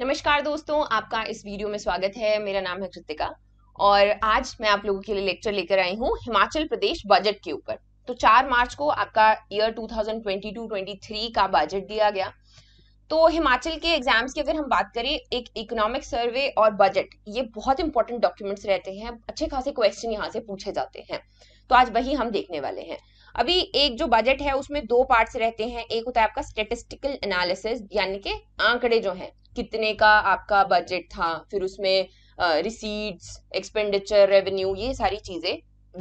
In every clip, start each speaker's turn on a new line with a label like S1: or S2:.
S1: नमस्कार दोस्तों आपका इस वीडियो में स्वागत है मेरा नाम है कृतिका और आज मैं आप लोगों के लिए लेक्चर लेकर आई हूँ हिमाचल प्रदेश बजट के ऊपर तो 4 मार्च को आपका ईयर 2022-23 का बजट दिया गया तो हिमाचल के एग्जाम्स की अगर हम बात करें एक इकोनॉमिक सर्वे और बजट ये बहुत इंपॉर्टेंट डॉक्यूमेंट्स रहते हैं अच्छे खासे क्वेश्चन यहाँ से पूछे जाते हैं तो आज वही हम देखने वाले हैं अभी एक जो बजट है उसमें दो पार्ट्स रहते हैं एक होता है आपका स्टेटिस्टिकल एनालिसिस यानी के आंकड़े जो हैं कितने का आपका बजट था फिर उसमें रिसीट्स एक्सपेंडिचर रेवेन्यू ये सारी चीजें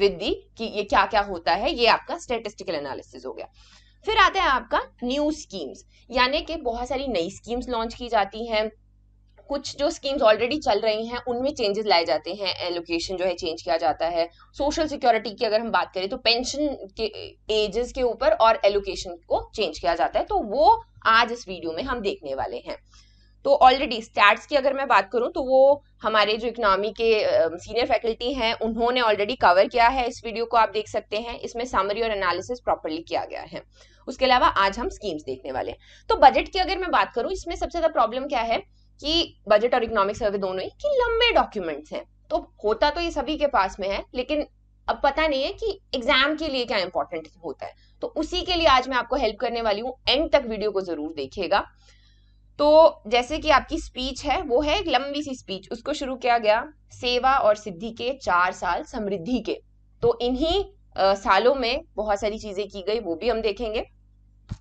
S1: विद दी कि ये क्या क्या होता है ये आपका स्टेटिस्टिकल एनालिसिस हो गया फिर आता है आपका न्यू स्कीम्स यानी कि बहुत सारी नई स्कीम्स लॉन्च की जाती हैं कुछ जो स्कीम्स ऑलरेडी चल रही हैं उनमें चेंजेस लाए जाते हैं एलोकेशन जो है चेंज किया जाता है सोशल सिक्योरिटी की अगर हम बात करें तो पेंशन के एजेस के ऊपर और एलोकेशन को चेंज किया जाता है तो वो आज इस वीडियो में हम देखने वाले हैं तो ऑलरेडी स्टैट्स की अगर मैं बात करूं तो वो हमारे जो इकोनॉमी के सीनियर फैकल्टी हैं उन्होंने ऑलरेडी कवर किया है इस वीडियो को आप देख सकते हैं इसमें सामरी और एनालिसिस प्रॉपरली किया गया है उसके अलावा आज हम स्कीम्स देखने वाले हैं तो बजट की अगर मैं बात करूं इसमें सबसे ज्यादा प्रॉब्लम क्या है कि बजट और इकोनॉमिक सर्वे दोनों ही कि लंबे डॉक्यूमेंट्स हैं तो होता तो ये सभी के पास में है लेकिन अब पता नहीं है कि एग्जाम के लिए क्या इंपॉर्टेंट होता है तो उसी के लिए आज मैं आपको हेल्प करने वाली हूँ एंड तक वीडियो को जरूर देखिएगा तो जैसे कि आपकी स्पीच है वो है एक लंबी सी स्पीच उसको शुरू किया गया सेवा और सिद्धि के चार साल समृद्धि के तो इन्हीं सालों में बहुत सारी चीजें की गई वो भी हम देखेंगे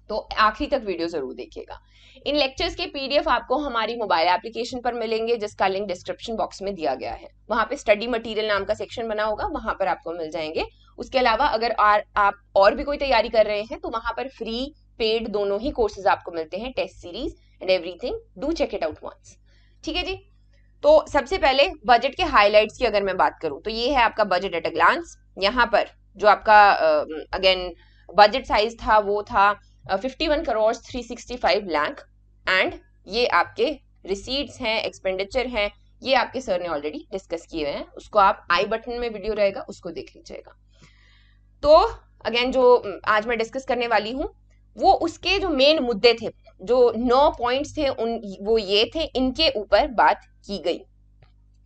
S1: तो आखिरी तक वीडियो जरूर देखिएगा इन लेक्चर्स के पीडीएफ आपको हमारी मोबाइल एप्लीकेशन पर मिलेंगे जिसका लिंक डिस्क्रिप्शन बॉक्स में दिया गया है वहां पे स्टडी मटेरियल नाम का सेक्शन बना होगा वहां पर आपको मिल जाएंगे उसके अलावा अगर आर, आप और भी कोई तैयारी कर रहे हैं तो वहां पर फ्री पेड दोनों ही कोर्सेज आपको मिलते हैं test series and everything do check it out once ठीक है जी तो सबसे पहले बजट के हाईलाइट की अगर मैं बात करूं तो ये है आपका बजट एट अ ग्लांस यहाँ पर जो आपका अगेन बजट साइज था वो था fifty one crore three sixty five lakh and ये आपके रिसीट्स हैं एक्सपेंडिचर हैं ये आपके सर ने ऑलरेडी डिस्कस किए हैं उसको आप आई बटन में वीडियो रहेगा उसको देख लीजिएगा तो अगेन जो आज मैं डिस्कस करने वाली हूँ वो उसके जो मेन मुद्दे थे जो नौ पॉइंट्स थे उन वो ये थे इनके ऊपर बात की गई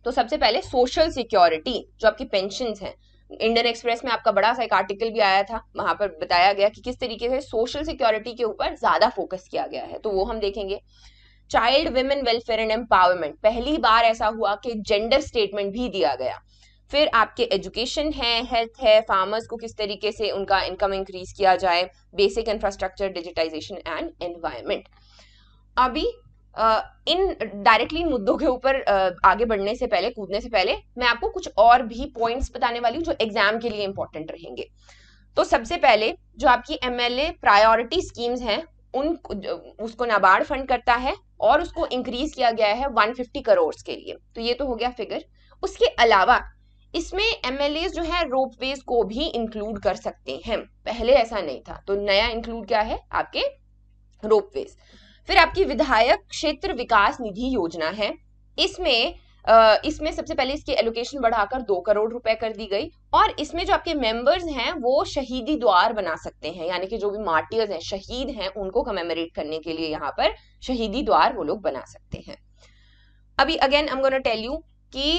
S1: तो सबसे पहले सोशल सिक्योरिटी जो आपकी पेंशन है इंडियन एक्सप्रेस में आपका बड़ा सा एक आर्टिकल भी आया था वहां पर बताया गया कि किस तरीके से सोशल सिक्योरिटी के ऊपर ज्यादा फोकस किया गया है तो वो हम देखेंगे child women welfare and empowerment पहली बार ऐसा हुआ कि जेंडर स्टेटमेंट भी दिया गया फिर आपके एजुकेशन है हेल्थ है फार्मर्स को किस तरीके से उनका इनकम इंक्रीज किया जाए basic infrastructure digitization and environment अभी इन डायरेक्टली मुद्दों के ऊपर आगे बढ़ने से पहले कूदने से पहले मैं आपको कुछ और भी पॉइंट्स बताने वाली हूँ जो एग्जाम के लिए इंपॉर्टेंट रहेंगे तो सबसे पहले जो आपकी M L A priority schemes हैं उन उसको नाबार्ड फंड करता है और उसको इंक्रीज किया गया है 150 करोड़ के लिए तो ये तो हो गया फिगर उसके अलावा इसमें एम जो है रोपवेज को भी इंक्लूड कर सकते हैं पहले ऐसा नहीं था तो नया इंक्लूड क्या है आपके रोप फिर आपकी विधायक क्षेत्र विकास निधि योजना है इसमें इसमें सबसे पहले इसकी एलोकेशन बढ़ाकर दो करोड़ रुपए कर दी गई और इसमें जो आपके मेंबर्स हैं वो शहीदी द्वार बना सकते हैं यानी कि जो भी मार्टियर्स हैं शहीद हैं उनको कमेमोरेट करने के लिए यहाँ पर शहीदी द्वार वो लोग बना सकते हैं अभी again I am gonna tell you कि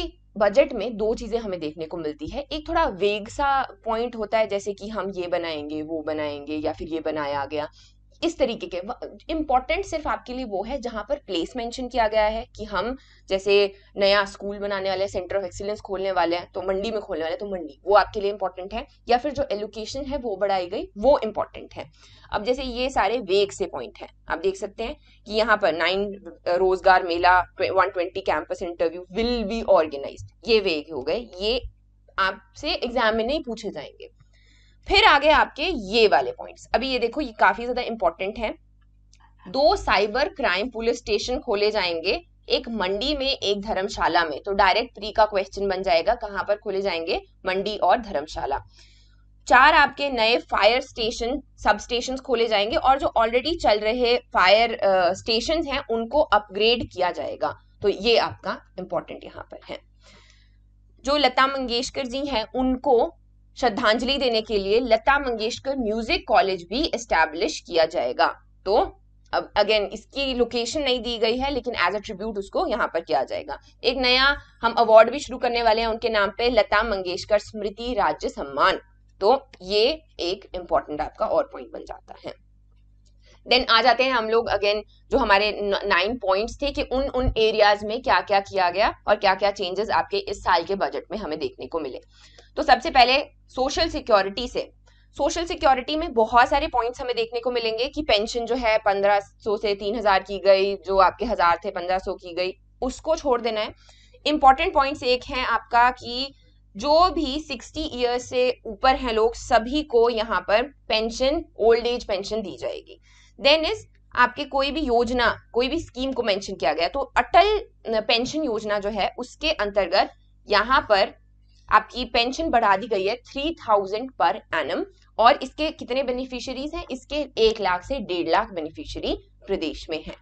S1: बजट में दो चीजें हमें देखने को मिलती है एक थोड़ा वेग सा पॉइंट होता है जैसे कि हम ये बनाएंगे वो बनाएंगे या फिर ये बनाया गया इस तरीके के इम्पॉर्टेंट सिर्फ आपके लिए वो है जहाँ पर प्लेस मेंशन किया गया है कि हम जैसे नया स्कूल बनाने वाले हैं सेंटर ऑफ एक्सीलेंस खोलने वाले हैं तो मंडी में खोलने वाले हैं तो मंडी वो आपके लिए इंपॉर्टेंट है या फिर जो एलोकेशन है वो बढ़ाई गई वो इंपॉर्टेंट है अब जैसे ये सारे वेग से पॉइंट है आप देख सकते हैं कि यहाँ पर नाइन रोजगार मेला one twenty campus interview will be organize ये वेग हो गए ये आपसे एग्जाम में नहीं पूछे जाएंगे फिर आगे आपके ये वाले पॉइंट्स अभी ये देखो ये काफी ज्यादा इंपॉर्टेंट है दो साइबर क्राइम पुलिस स्टेशन खोले जाएंगे एक मंडी में एक धर्मशाला में तो डायरेक्ट प्री का क्वेश्चन बन जाएगा कहां पर खोले जाएंगे मंडी और धर्मशाला चार आपके नए फायर स्टेशन सब स्टेशन खोले जाएंगे और जो ऑलरेडी चल रहे फायर स्टेशन हैं उनको अपग्रेड किया जाएगा तो ये आपका इंपॉर्टेंट यहाँ पर है जो लता मंगेशकर जी हैं उनको श्रद्धांजलि देने के लिए लता मंगेशकर म्यूजिक कॉलेज भी एस्टेब्लिश किया जाएगा तो अब अगेन इसकी लोकेशन नहीं दी गई है लेकिन एज अ ट्रिब्यूट उसको यहाँ पर किया जाएगा एक नया हम अवार्ड भी शुरू करने वाले हैं उनके नाम पे लता मंगेशकर स्मृति राज्य सम्मान तो ये एक इम्पॉर्टेंट आपका और पॉइंट बन जाता है देन आ जाते हैं हम लोग अगेन जो हमारे नाइन पॉइंट्स थे कि उन उन एरियाज में क्या क्या किया गया और क्या क्या चेंजेस आपके इस साल के बजट में हमें देखने को मिले तो सबसे पहले सोशल सिक्योरिटी से सोशल सिक्योरिटी में बहुत सारे पॉइंट्स हमें देखने को मिलेंगे कि पेंशन जो है पंद्रह सौ से तीन हजार की गई जो आपके हजार थे पंद्रह सौ की गई उसको छोड़ देना है इम्पॉर्टेंट पॉइंट्स एक है आपका कि जो भी सिक्सटी ईयर्स से ऊपर हैं लोग सभी को यहाँ पर पेंशन ओल्ड एज पेंशन दी जाएगी देन इज आपके कोई भी योजना कोई भी स्कीम को मेंशन किया गया तो अटल पेंशन योजना जो है उसके अंतर्गत यहाँ पर आपकी पेंशन बढ़ा दी गई है थ्री थाउजेंड पर एनम और इसके कितने बेनिफिशरीज हैं इसके एक लाख से डेढ़ लाख बेनिफिशरी प्रदेश में हैं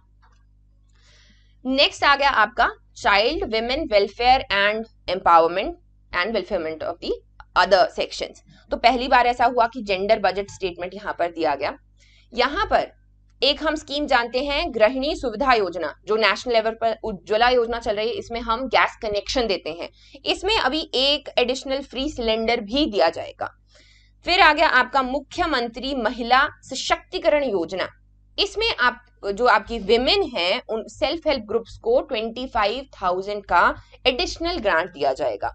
S1: नेक्स्ट आ गया आपका child women welfare and empowerment and welfarement of the other sections तो पहली बार ऐसा हुआ कि जेंडर बजट स्टेटमेंट यहां पर दिया गया यहां पर एक हम स्कीम जानते हैं गृहिणी सुविधा योजना जो नेशनल लेवल पर उज्ज्वला योजना चल रही है इसमें हम गैस कनेक्शन देते हैं इसमें अभी एक एडिशनल फ्री सिलेंडर भी दिया जाएगा फिर आ गया आपका मुख्यमंत्री महिला सशक्तिकरण योजना इसमें आप जो आपकी विमेन हैं उन सेल्फ हेल्प ग्रुप्स को ट्वेंटी फाइव थाउजेंड का एडिशनल ग्रांट दिया जाएगा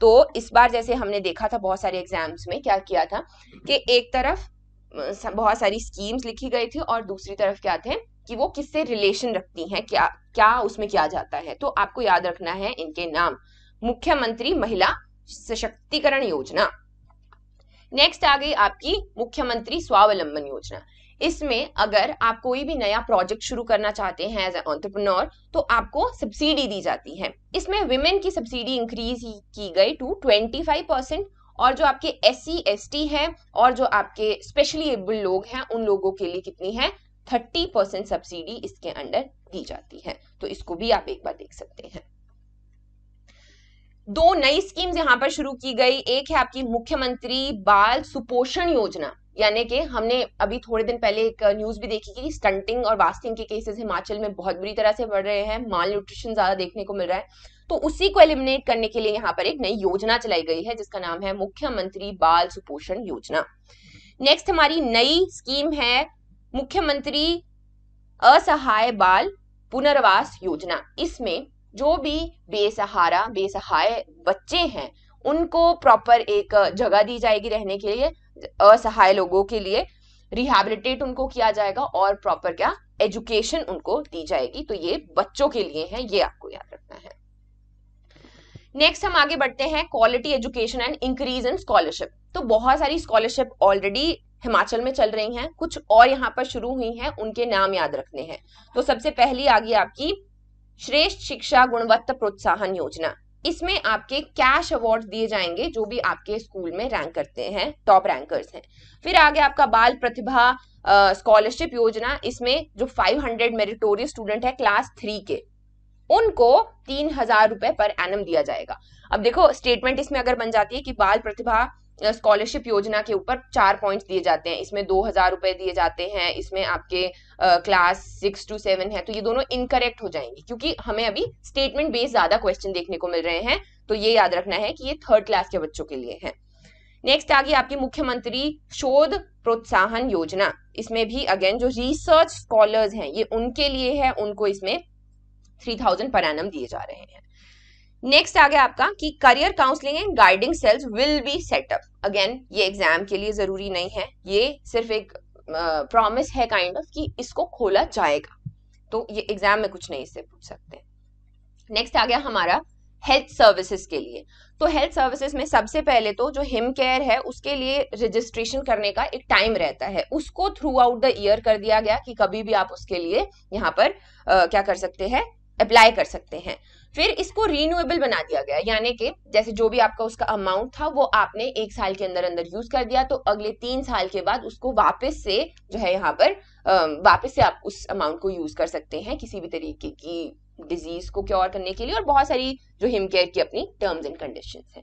S1: तो इस बार जैसे हमने देखा था बहुत सारे एग्जाम्स में क्या किया था कि एक तरफ बहुत सारी स्कीम्स लिखी गई थी और दूसरी तरफ क्या थे कि वो किससे रिलेशन रखती हैं क्या क्या उसमें किया जाता है तो आपको याद रखना है इनके नाम मुख्यमंत्री महिला सशक्तिकरण योजना नेक्स्ट आ गई आपकी मुख्यमंत्री स्वावलंबन योजना इसमें अगर आप कोई भी नया प्रोजेक्ट शुरू करना चाहते हैं एज ए ऑन्टरप्रनोर तो आपको सब्सिडी दी जाती है इसमें विमेन की सब्सिडी इंक्रीज की गई टू फाइव परसेंट और जो आपके एस सी एस टी है और जो आपके स्पेशली एबल्ड लोग हैं उन लोगों के लिए कितनी है थर्टी परसेंट सब्सिडी इसके अंडर दी जाती है तो इसको भी आप एक बार देख सकते हैं दो नई स्कीम्स यहां पर शुरू की गई एक है आपकी मुख्यमंत्री बाल सुपोषण योजना यानी कि हमने अभी थोड़े दिन पहले एक न्यूज भी देखी कि स्टंटिंग और वास्टिंग के केसेस हिमाचल में बहुत बुरी तरह से बढ़ रहे हैं माल न्यूट्रिशन ज्यादा देखने को मिल रहा है तो उसी को एलिमिनेट करने के लिए यहाँ पर एक नई योजना चलाई गई है जिसका नाम है मुख्यमंत्री बाल सुपोषण योजना नेक्स्ट हमारी नई स्कीम है मुख्यमंत्री असहाय बाल पुनर्वास योजना इसमें जो भी बेसहारा बेसहाय बच्चे हैं उनको प्रॉपर एक जगह दी जाएगी रहने के लिए असहाय लोगों के लिए रिहेबिलिटेट उनको किया जाएगा और प्रॉपर क्या एजुकेशन उनको दी जाएगी तो ये बच्चों के लिए है ये आपको याद रखना है नेक्स्ट हम आगे बढ़ते हैं quality education and increase in scholarship तो बहुत सारी स्कॉलरशिप ऑलरेडी हिमाचल में चल रही हैं कुछ और यहाँ पर शुरू हुई हैं उनके नाम याद रखने हैं तो सबसे पहली आ गई आपकी श्रेष्ठ शिक्षा गुणवत्ता प्रोत्साहन योजना इसमें आपके कैश अवार्ड दिए जाएंगे जो भी आपके स्कूल में रैंक करते हैं टॉप रैंकर्स हैं फिर आगे आपका बाल प्रतिभा स्कॉलरशिप योजना इसमें जो 500 मेरिटोरियस स्टूडेंट है क्लास थ्री के उनको तीन हजार रुपए पर एनम दिया जाएगा अब देखो स्टेटमेंट इसमें अगर बन जाती है कि बाल प्रतिभा स्कॉलरशिप योजना के ऊपर चार पॉइंट्स दिए जाते हैं इसमें दो हजार रुपए दिए जाते हैं इसमें आपके क्लास सिक्स टू सेवन है तो ये दोनों इनकरेक्ट हो जाएंगे क्योंकि हमें अभी स्टेटमेंट बेस्ड ज्यादा क्वेश्चन देखने को मिल रहे हैं तो ये याद रखना है कि ये थर्ड क्लास के बच्चों के लिए है नेक्स्ट आगे आपकी मुख्यमंत्री शोध प्रोत्साहन योजना इसमें भी अगेन जो रिसर्च स्कॉलर्स हैं ये उनके लिए है उनको इसमें थ्री थाउजेंड पर एनम दिए जा रहे हैं नेक्स्ट आ गया आपका कि career counselling and guiding cells will be set up again ये एग्जाम के लिए जरूरी नहीं है ये सिर्फ एक प्रॉमिस uh, है काइंड kind ऑफ of, कि इसको खोला जाएगा तो ये एग्जाम में कुछ नहीं इससे पूछ सकते नेक्स्ट आ गया हमारा हेल्थ सर्विसेज के लिए तो हेल्थ सर्विसेज में सबसे पहले तो जो हिम केयर है उसके लिए रजिस्ट्रेशन करने का एक टाइम रहता है उसको थ्रू आउट द ईयर कर दिया गया कि कभी भी आप उसके लिए यहाँ पर आ, क्या कर सकते हैं अप्लाई कर सकते हैं फिर इसको रीन्यूएबल बना दिया गया यानी कि जैसे जो भी आपका उसका अमाउंट था वो आपने एक साल के अंदर अंदर यूज कर दिया तो अगले तीन साल के बाद उसको वापस से जो है यहाँ पर वापस से आप उस अमाउंट को यूज कर सकते हैं किसी भी तरीके की डिजीज को क्योर करने के लिए और बहुत सारी जो हिम केयर की अपनी टर्म्स एंड कंडीशन है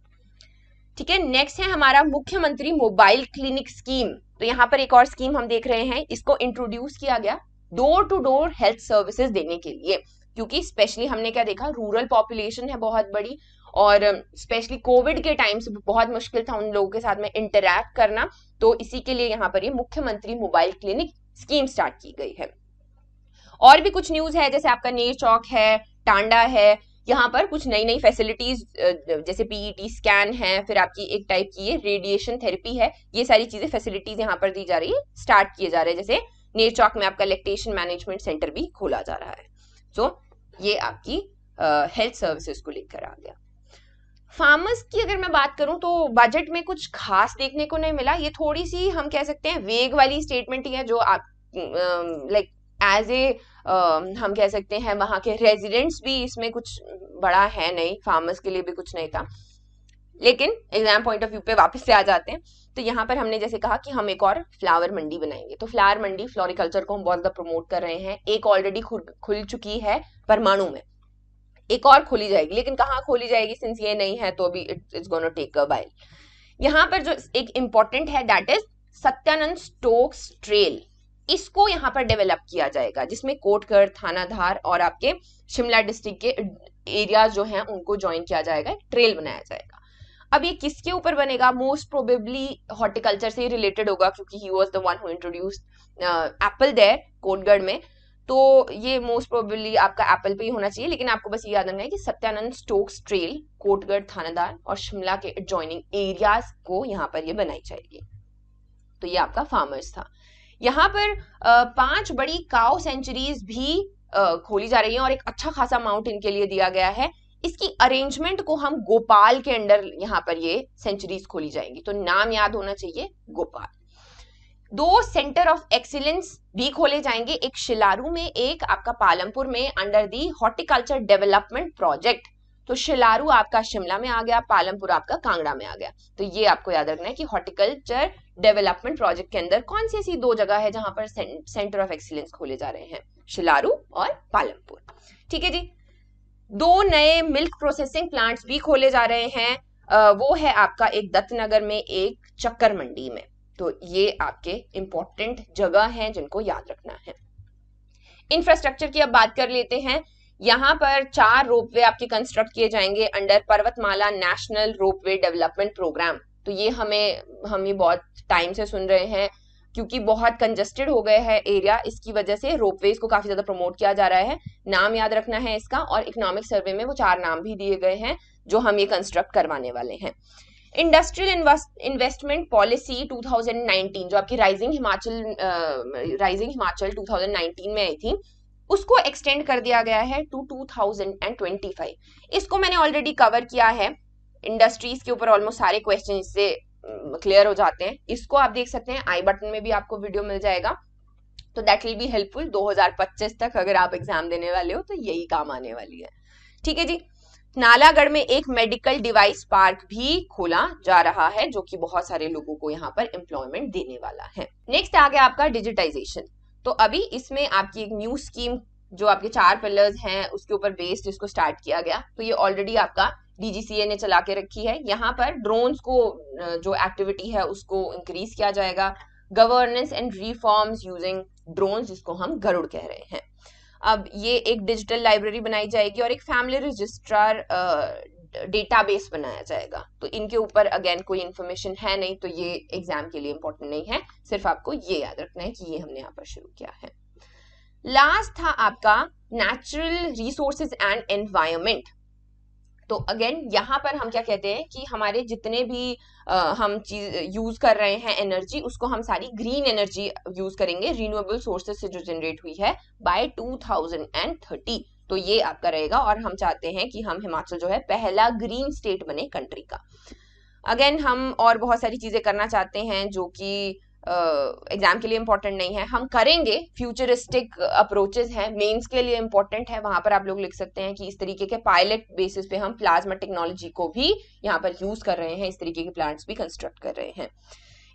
S1: ठीक है नेक्स्ट है हमारा मुख्यमंत्री मोबाइल क्लिनिक स्कीम तो यहाँ पर एक और स्कीम हम देख रहे हैं इसको इंट्रोड्यूस किया गया door to door health services देने के लिए क्योंकि स्पेशली हमने क्या देखा रूरल पॉपुलेशन है बहुत बड़ी और स्पेशली um, कोविड के टाइम बहुत मुश्किल था उन लोगों के साथ में इंटरेक्ट करना तो इसी के लिए यहाँ पर ये मुख्यमंत्री मोबाइल क्लिनिक स्कीम स्टार्ट की गई है और भी कुछ न्यूज है जैसे आपका नेर चौक है टांडा है यहाँ पर कुछ नई नई फैसिलिटीज जैसे पीईटी स्कैन e है फिर आपकी एक टाइप की ये रेडिएशन थेरेपी है ये सारी चीजें फैसिलिटीज यहाँ पर दी जा रही है स्टार्ट किए जा रहे हैं जैसे नेर चौक में आपका लेक्टेशन मैनेजमेंट सेंटर भी खोला जा रहा है सो so, ये आपकी हेल्थ uh, सर्विसेज को लेकर आ गया फार्मर्स की अगर मैं बात करूं तो बजट में कुछ खास देखने को नहीं मिला ये थोड़ी सी हम कह सकते हैं वेग वाली स्टेटमेंट ही है जो आप लाइक एज ए हम कह सकते हैं वहाँ के रेजिडेंट्स भी इसमें कुछ बड़ा है नहीं फार्मर्स के लिए भी कुछ नहीं था लेकिन एग्जाम पॉइंट ऑफ व्यू पे वापस से आ जाते हैं तो यहाँ पर हमने जैसे कहा कि हम एक और फ्लावर मंडी बनाएंगे तो फ्लावर मंडी फ्लोरिकल्चर को हम बहुत ज्यादा प्रमोट कर रहे हैं एक ऑलरेडी खुल चुकी है परमाणु में एक और खोली जाएगी लेकिन कहाँ खोली जाएगी सिंस ये नहीं है तो अभी it's it's gonna take a while यहाँ पर जो एक इम्पॉर्टेंट है that is Satyanand Stokes trail इसको यहाँ पर डेवलप किया जाएगा जिसमें कोटकर थानाधार और आपके शिमला डिस्ट्रिक्ट के एरियाज जो हैं उनको ज्वाइन किया जाएगा ट्रेल बनाया जाएगा अब ये किसके ऊपर बनेगा मोस्ट प्रोबेबली हॉर्टिकल्चर से रिलेटेड होगा क्योंकि he was the one who introduce apple there Kotgarh में तो ये मोस्ट प्रोबेबली आपका एप्पल पे ही होना चाहिए लेकिन आपको बस ये याद रखना है कि सत्यानंद स्टोक्स ट्रेल कोटगढ़ थानादार और शिमला के एडजॉइनिंग एरियाज को यहाँ पर ये बनाई जाएगी तो ये आपका फार्मर्स था यहाँ पर uh, पांच बड़ी काउ सेंचुरीज भी uh, खोली जा रही है और एक अच्छा खासा अमाउंट इनके लिए दिया गया है इसकी अरेंजमेंट को हम गोपाल के अंडर यहां पर ये सेंचुरीज खोली जाएंगी तो नाम याद होना चाहिए गोपाल दो सेंटर ऑफ एक्सीलेंस भी खोले जाएंगे एक शिलारू में एक आपका पालमपुर में under the horticulture development project तो शिलारू आपका शिमला में आ गया पालमपुर आपका कांगड़ा में आ गया तो ये आपको याद रखना है कि हॉर्टिकल्चर डेवलपमेंट प्रोजेक्ट के अंदर कौन सी ऐसी दो जगह है जहां पर सेंटर ऑफ एक्सीलेंस खोले जा रहे हैं शिलारू और पालमपुर ठीक है जी दो नए मिल्क प्रोसेसिंग प्लांट्स भी खोले जा रहे हैं वो है आपका एक दत्त नगर में एक चक्कर मंडी में तो ये आपके इंपॉर्टेंट जगह हैं जिनको याद रखना है इंफ्रास्ट्रक्चर की अब बात कर लेते हैं यहाँ पर चार रोपवे आपके कंस्ट्रक्ट किए जाएंगे अंडर पर्वतमाला नेशनल रोपवे डेवलपमेंट प्रोग्राम तो ये हमें हम ही बहुत टाइम से सुन रहे हैं क्योंकि बहुत कंजस्टेड हो गया है एरिया इसकी वजह से रोपवेज को काफी ज्यादा प्रमोट किया जा रहा है नाम याद रखना है इसका और इकोनॉमिक सर्वे में वो चार नाम भी दिए गए हैं जो हम ये कंस्ट्रक्ट करवाने वाले हैं इंडस्ट्रियल इन्वेस्टमेंट पॉलिसी 2019 जो आपकी राइजिंग हिमाचल राइजिंग हिमाचल 2019 में आई थी उसको एक्सटेंड कर दिया गया है टू 2025 इसको मैंने ऑलरेडी कवर किया है इंडस्ट्रीज के ऊपर ऑलमोस्ट सारे क्वेश्चन इससे क्लियर हो जाते हैं इसको आप देख सकते हैं आई बटन में भी आपको वीडियो मिल जाएगा तो दैट विल बी हेल्पफुल 2025 तक अगर आप एग्जाम देने वाले हो तो यही काम आने वाली है ठीक है जी नालागढ़ में एक मेडिकल डिवाइस पार्क भी खोला जा रहा है जो कि बहुत सारे लोगों को यहाँ पर एम्प्लॉयमेंट देने वाला है नेक्स्ट आ गया आपका डिजिटाइजेशन तो अभी इसमें आपकी एक न्यू स्कीम जो आपके चार पिलर्स हैं उसके ऊपर बेस्ड इसको स्टार्ट किया गया तो ये ऑलरेडी आपका डीजीसीए ने चला के रखी है यहाँ पर ड्रोन्स को जो एक्टिविटी है उसको इंक्रीज किया जाएगा governance and reforms using drone जिसको हम गरुड़ कह रहे हैं अब ये एक डिजिटल लाइब्रेरी बनाई जाएगी और एक फैमिली रजिस्ट्रार डेटाबेस बनाया जाएगा तो इनके ऊपर अगेन कोई इन्फॉर्मेशन है नहीं तो ये एग्जाम के लिए इंपॉर्टेंट नहीं है सिर्फ आपको ये याद रखना है कि ये हमने यहाँ पर शुरू किया है लास्ट था आपका नेचुरल रिसोर्सेज एंड एनवायरमेंट तो अगेन यहाँ पर हम क्या कहते हैं कि हमारे जितने भी आ, हम चीज यूज कर रहे हैं एनर्जी उसको हम सारी ग्रीन एनर्जी यूज करेंगे रिन्यूएबल सोर्सेज से जो जनरेट हुई है बाय 2030 तो ये आपका रहेगा और हम चाहते हैं कि हम हिमाचल जो है पहला ग्रीन स्टेट बने कंट्री का अगेन हम और बहुत सारी चीजें करना चाहते हैं जो कि एग्जाम के लिए इम्पोर्टेंट नहीं है हम करेंगे फ्यूचरिस्टिक अप्रोचेज हैं मेंस के लिए इम्पोर्टेंट है वहां पर आप लोग लिख सकते हैं कि इस तरीके के पायलट बेसिस पे हम प्लाज्मा टेक्नोलॉजी को भी यहाँ पर यूज कर रहे हैं इस तरीके के प्लांट्स भी कंस्ट्रक्ट कर रहे हैं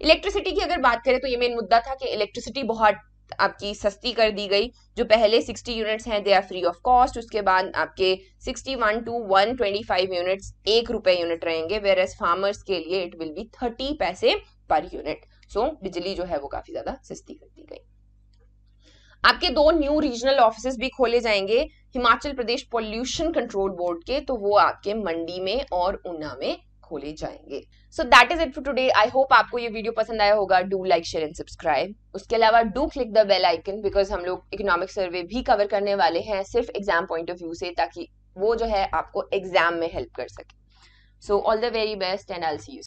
S1: इलेक्ट्रिसिटी की अगर बात करें तो ये मेन मुद्दा था कि इलेक्ट्रिसिटी बहुत आपकी सस्ती कर दी गई जो पहले 60 यूनिट्स हैं they are free of cost उसके बाद आपके 61 टू 125 यूनिट्स एक रुपए यूनिट रहेंगे वेर एज फार्मर्स के लिए इट विल बी 30 पैसे पर यूनिट सो so, बिजली जो है वो काफी ज्यादा सस्ती कर दी गई आपके दो न्यू रीजनल ऑफिस भी खोले जाएंगे Himachal Pradesh pollution control board के तो वो आपके मंडी में और ऊना में खोले जाएंगे so that is it for today I hope आपको ये वीडियो पसंद आया होगा do like share and subscribe उसके अलावा do click the bell icon because हम लोग इकोनॉमिक सर्वे भी कवर करने वाले हैं सिर्फ एग्जाम पॉइंट ऑफ व्यू से ताकि वो जो है आपको एग्जाम में हेल्प कर सके so all the very best and I see you